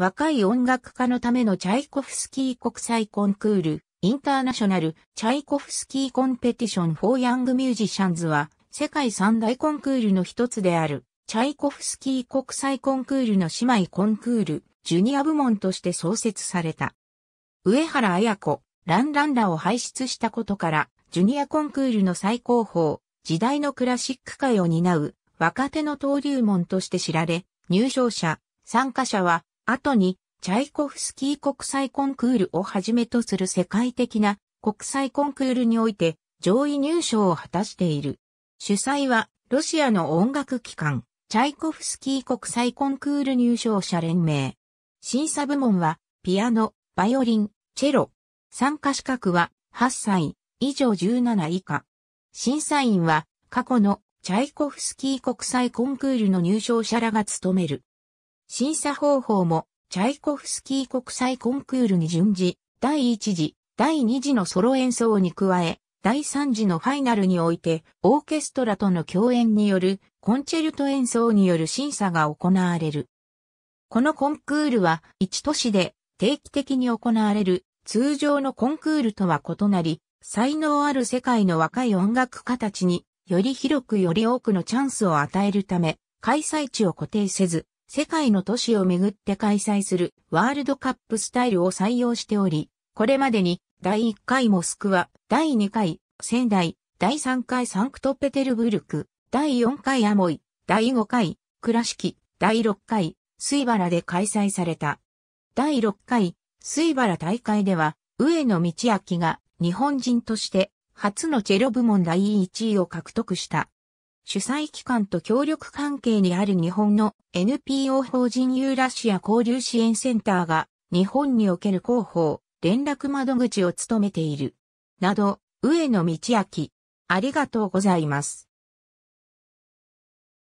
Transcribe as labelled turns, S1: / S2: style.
S1: 若い音楽家のためのチャイコフスキー国際コンクール、インターナショナル、チャイコフスキーコンペティション・フォー・ヤング・ミュージシャンズは、世界三大コンクールの一つである、チャイコフスキー国際コンクールの姉妹コンクール、ジュニア部門として創設された。上原綾子、ランランラを輩出したことから、ジュニアコンクールの最高峰、時代のクラシック界を担う、若手の登竜門として知られ、入賞者、参加者は、後に、チャイコフスキー国際コンクールをはじめとする世界的な国際コンクールにおいて上位入賞を果たしている。主催はロシアの音楽機関、チャイコフスキー国際コンクール入賞者連盟。審査部門はピアノ、バイオリン、チェロ。参加資格は8歳以上17以下。審査員は過去のチャイコフスキー国際コンクールの入賞者らが務める。審査方法も、チャイコフスキー国際コンクールに準じ、第1次、第2次のソロ演奏に加え、第3次のファイナルにおいて、オーケストラとの共演による、コンチェルト演奏による審査が行われる。このコンクールは、1都市で定期的に行われる、通常のコンクールとは異なり、才能ある世界の若い音楽家たちに、より広くより多くのチャンスを与えるため、開催地を固定せず、世界の都市をめぐって開催するワールドカップスタイルを採用しており、これまでに第1回モスクワ、第2回仙台、第3回サンクトペテルブルク、第4回アモイ、第5回倉敷、第6回水原で開催された。第6回水原大会では上野道明が日本人として初のチェロ部門第1位を獲得した。主催機関と協力関係にある日本の NPO 法人ユーラシア交流支援センターが日本における広報、連絡窓口を務めている。など、上野道明。ありがとうございます。